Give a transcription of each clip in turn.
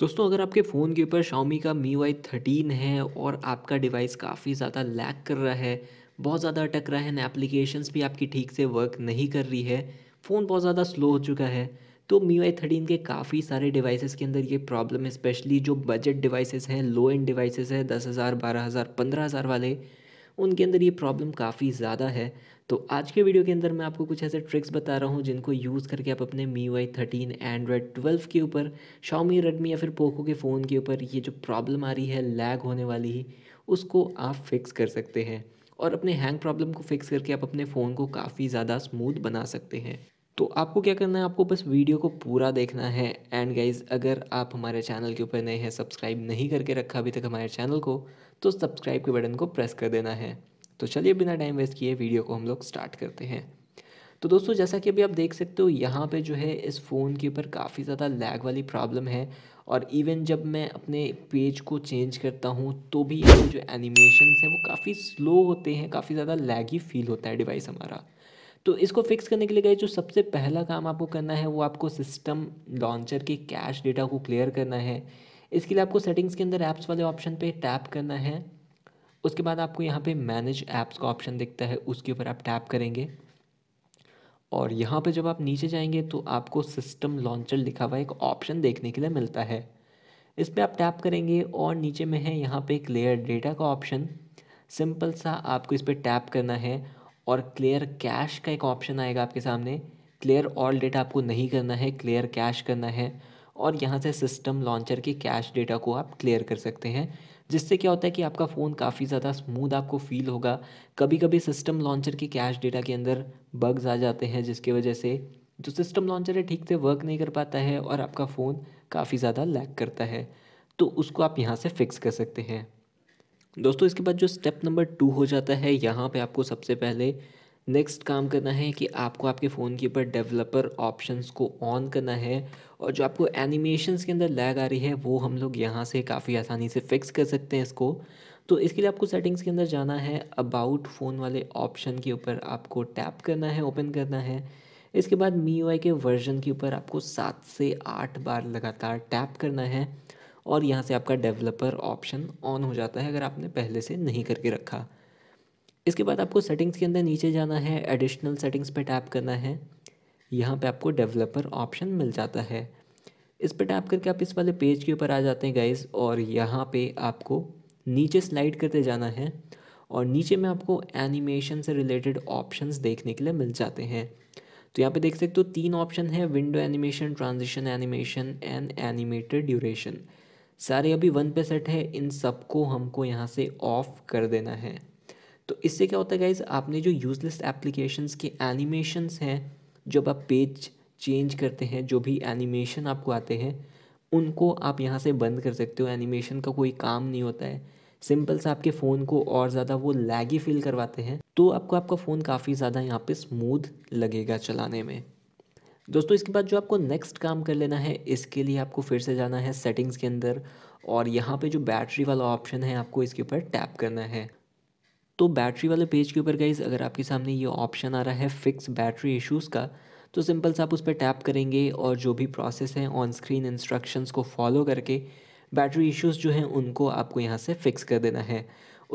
दोस्तों अगर आपके फ़ोन के ऊपर शाओमी का मी वाई थर्टीन है और आपका डिवाइस काफ़ी ज़्यादा लैक कर रहा है बहुत ज़्यादा अटक रहा है ना एप्लीकेशंस भी आपकी ठीक से वर्क नहीं कर रही है फ़ोन बहुत ज़्यादा स्लो हो चुका है तो मी वाई थर्टीन के काफ़ी सारे डिवाइसेस के अंदर ये प्रॉब्लम है स्पेशली जो बजट डिवाइसेस हैं लो एंड डिवाइसेस हैं दस हज़ार बारह हज़ार पंद्रह हज़ार वाले उनके अंदर ये प्रॉब्लम काफ़ी ज़्यादा है तो आज के वीडियो के अंदर मैं आपको कुछ ऐसे ट्रिक्स बता रहा हूँ जिनको यूज़ करके आप अपने Mi Y thirteen Android twelve के ऊपर शाओमी रेडमी या फिर पोको के फ़ोन के ऊपर ये जो प्रॉब्लम आ रही है लैग होने वाली ही उसको आप फिक्स कर सकते हैं और अपने हैंग प्रॉब्लम को फिक्स करके आप अपने फ़ोन को काफ़ी ज़्यादा स्मूथ बना सकते हैं तो आपको क्या करना है आपको बस वीडियो को पूरा देखना है एंड गाइज अगर आप हमारे चैनल के ऊपर नए हैं सब्सक्राइब नहीं करके रखा अभी तक हमारे चैनल को तो सब्सक्राइब के बटन को प्रेस कर देना है तो चलिए बिना टाइम वेस्ट किए वीडियो को हम लोग स्टार्ट करते हैं तो दोस्तों जैसा कि अभी आप देख सकते हो यहाँ पे जो है इस फ़ोन के ऊपर काफ़ी ज़्यादा लैग वाली प्रॉब्लम है और इवन जब मैं अपने पेज को चेंज करता हूँ तो भी जो एनिमेशन हैं वो काफ़ी स्लो होते हैं काफ़ी ज़्यादा लैगी फील होता है डिवाइस हमारा तो इसको फिक्स करने के लिए गए जो सबसे पहला काम आपको करना है वो आपको सिस्टम लॉन्चर के कैश डेटा को क्लियर करना है इसके लिए आपको सेटिंग्स के अंदर ऐप्स वाले ऑप्शन पे टैप करना है उसके बाद आपको यहाँ पे मैनेज ऐप्स का ऑप्शन दिखता है उसके ऊपर आप टैप करेंगे और यहाँ पे जब आप नीचे जाएंगे तो आपको सिस्टम लॉन्चर लिखा हुआ एक ऑप्शन देखने के लिए मिलता है इस पर आप टैप करेंगे और नीचे में है यहाँ पर क्लियर डेटा का ऑप्शन सिंपल सा आपको इस पर टैप करना है और क्लियर कैश का एक ऑप्शन आएगा आपके सामने क्लियर ऑल डेटा आपको नहीं करना है क्लियर कैश करना है और यहाँ से सिस्टम लॉन्चर के कैश डेटा को आप क्लियर कर सकते हैं जिससे क्या होता है कि आपका फ़ोन काफ़ी ज़्यादा स्मूथ आपको फील होगा कभी कभी सिस्टम लॉन्चर के कैश डेटा के अंदर बग्स आ जाते हैं जिसकी वजह से जो सिस्टम लॉन्चर है ठीक से वर्क नहीं कर पाता है और आपका फ़ोन काफ़ी ज़्यादा लैग करता है तो उसको आप यहाँ से फिक्स कर सकते हैं दोस्तों इसके बाद जो स्टेप नंबर टू हो जाता है यहाँ पे आपको सबसे पहले नेक्स्ट काम करना है कि आपको आपके फ़ोन के ऊपर डेवलपर ऑप्शंस को ऑन करना है और जो आपको एनिमेशंस के अंदर लैग आ रही है वो हम लोग यहाँ से काफ़ी आसानी से फिक्स कर सकते हैं इसको तो इसके लिए आपको सेटिंग्स के अंदर जाना है अबाउट फ़ोन वाले ऑप्शन के ऊपर आपको टैप करना है ओपन करना है इसके बाद मी के वर्जन के ऊपर आपको सात से आठ बार लगातार टैप करना है और यहाँ से आपका डेवलपर ऑप्शन ऑन हो जाता है अगर आपने पहले से नहीं करके रखा इसके बाद आपको सेटिंग्स के अंदर नीचे जाना है एडिशनल सेटिंग्स पे टैप करना है यहाँ पे आपको डेवलपर ऑप्शन मिल जाता है इस पर टैप करके आप इस वाले पेज के ऊपर आ जाते हैं गाइज और यहाँ पे आपको नीचे स्लाइड करते जाना है और नीचे में आपको एनिमेशन से रिलेटेड ऑप्शन देखने के लिए मिल जाते हैं तो यहाँ पे देख सकते हो तो तीन ऑप्शन है window animation transition animation and animated duration सारे अभी वन पे सेट है इन सबको हमको यहाँ से ऑफ कर देना है तो इससे क्या होता है गाइज आपने जो यूज़लेस एप्लीकेशंस के एनिमेशंस हैं जब आप पेज चेंज करते हैं जो भी एनिमेशन आपको आते हैं उनको आप यहाँ से बंद कर सकते हो एनिमेशन का कोई काम नहीं होता है सिंपल सा आपके फ़ोन को और ज़्यादा वो लैगी फील करवाते हैं तो आपको आपका फ़ोन काफ़ी ज़्यादा यहाँ पे स्मूथ लगेगा चलाने में दोस्तों इसके बाद जो आपको नेक्स्ट काम कर लेना है इसके लिए आपको फिर से जाना है सेटिंग्स के अंदर और यहाँ पे जो बैटरी वाला ऑप्शन है आपको इसके ऊपर टैप करना है तो बैटरी वाले पेज के ऊपर गाइज अगर आपके सामने ये ऑप्शन आ रहा है फिक्स बैटरी इश्यूज़ का तो सिंपल से आप उस पर टैप करेंगे और जो भी प्रोसेस है ऑन स्क्रीन इंस्ट्रक्शंस को फॉलो करके बैटरी इश्यूज़ जो हैं उनको आपको यहाँ से फिक्स कर देना है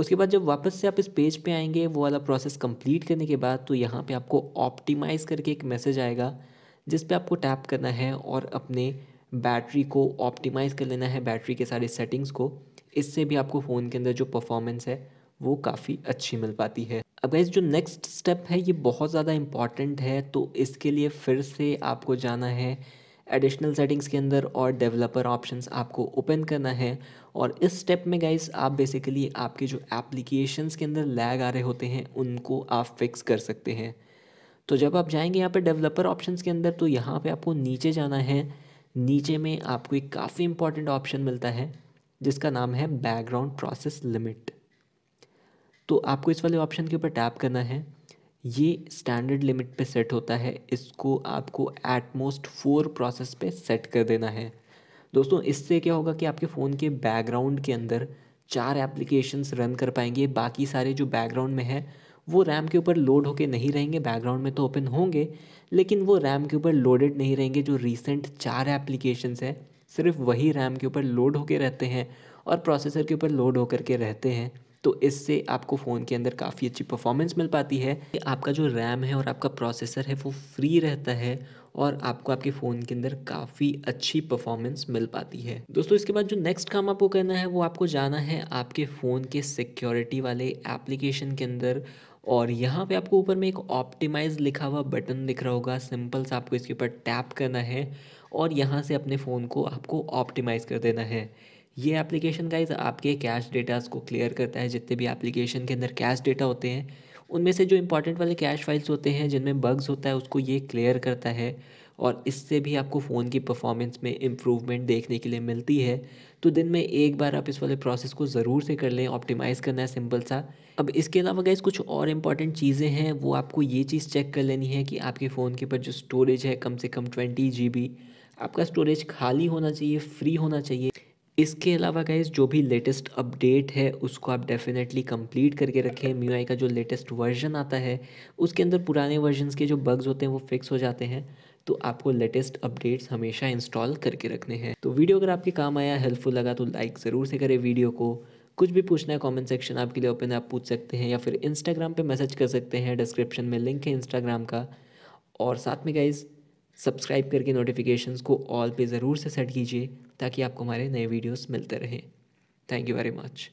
उसके बाद जब वापस से आप इस पेज पे आएंगे वो वाला प्रोसेस कंप्लीट करने के बाद तो यहाँ पे आपको ऑप्टिमाइज़ करके एक मैसेज आएगा जिस पे आपको टैप करना है और अपने बैटरी को ऑप्टिमाइज़ कर लेना है बैटरी के सारे सेटिंग्स को इससे भी आपको फ़ोन के अंदर जो परफॉर्मेंस है वो काफ़ी अच्छी मिल पाती है अब गाइज जो नेक्स्ट स्टेप है ये बहुत ज़्यादा इम्पॉर्टेंट है तो इसके लिए फिर से आपको जाना है एडिशनल सेटिंग्स के अंदर और डेवलपर ऑप्शंस आपको ओपन करना है और इस स्टेप में गाइस आप बेसिकली आपके जो एप्लीकेशंस के अंदर लैग आ रहे होते हैं उनको आप फिक्स कर सकते हैं तो जब आप जाएंगे यहाँ पे डेवलपर ऑप्शंस के अंदर तो यहाँ पे आपको नीचे जाना है नीचे में आपको एक काफ़ी इंपॉर्टेंट ऑप्शन मिलता है जिसका नाम है बैकग्राउंड प्रोसेस लिमिट तो आपको इस वाले ऑप्शन के ऊपर टैप करना है ये स्टैंडर्ड लिमिट पे सेट होता है इसको आपको एटमोस्ट फोर प्रोसेस पे सेट कर देना है दोस्तों इससे क्या होगा कि आपके फ़ोन के बैकग्राउंड के अंदर चार एप्लीकेशंस रन कर पाएंगे बाकी सारे जो बैकग्राउंड में है वो रैम के ऊपर लोड होके नहीं रहेंगे बैकग्राउंड में तो ओपन होंगे लेकिन वो रैम के ऊपर लोडेड नहीं रहेंगे जो रिसेंट चार एप्लीकेशंस हैं सिर्फ वही रैम के ऊपर लोड होके रहते हैं और प्रोसेसर के ऊपर लोड होकर के रहते हैं तो इससे आपको फ़ोन के अंदर काफ़ी अच्छी परफॉर्मेंस मिल पाती है आपका जो रैम है और आपका प्रोसेसर है वो फ्री रहता है और आपको आपके फ़ोन के अंदर काफ़ी अच्छी परफॉर्मेंस मिल पाती है दोस्तों इसके बाद जो नेक्स्ट काम आपको करना है वो आपको जाना है आपके फ़ोन के सिक्योरिटी वाले एप्लीकेशन के अंदर और यहाँ पे आपको ऊपर में एक ऑप्टिमाइज लिखा हुआ बटन दिख रहा होगा सिंपल सा आपको इसके ऊपर टैप करना है और यहाँ से अपने फ़ोन को आपको ऑप्टिमाइज़ कर देना है ये एप्लीकेशन गाइज आपके कैश डेटास को क्लियर करता है जितने भी एप्लीकेशन के अंदर कैश डेटा होते हैं उनमें से जो इंपॉर्टेंट वाले कैश फाइल्स होते हैं जिनमें बग्स होता है उसको ये क्लियर करता है और इससे भी आपको फ़ोन की परफॉर्मेंस में इम्प्रूवमेंट देखने के लिए मिलती है तो दिन में एक बार आप इस वाले प्रोसेस को ज़रूर से कर लें ऑप्टिमाइज़ करना है सिंपल सा अब इसके अलावा गैस कुछ और इंपॉर्टेंट चीज़ें हैं वो आपको ये चीज़ चेक कर लेनी है कि आपके फ़ोन के ऊपर जो स्टोरेज है कम से कम ट्वेंटी जी आपका स्टोरेज खाली होना चाहिए फ्री होना चाहिए इसके अलावा गाइज जो भी लेटेस्ट अपडेट है उसको आप डेफिनेटली कंप्लीट करके रखें म्यू का जो लेटेस्ट वर्जन आता है उसके अंदर पुराने वर्जन के जो बग्स होते हैं वो फिक्स हो जाते हैं तो आपको लेटेस्ट अपडेट्स हमेशा इंस्टॉल करके रखने हैं तो वीडियो अगर आपके काम आया हेल्पफुल लगा तो लाइक ज़रूर से करें वीडियो को कुछ भी पूछना है कमेंट सेक्शन आपके लिए ओपन है आप पूछ सकते हैं या फिर इंस्टाग्राम पे मैसेज कर सकते हैं डिस्क्रिप्शन में लिंक है इंस्टाग्राम का और साथ में गाइज़ सब्सक्राइब करके नोटिफिकेशंस को ऑल पे ज़रूर से सेट कीजिए ताकि आपको हमारे नए वीडियोस मिलते रहें थैंक यू वेरी मच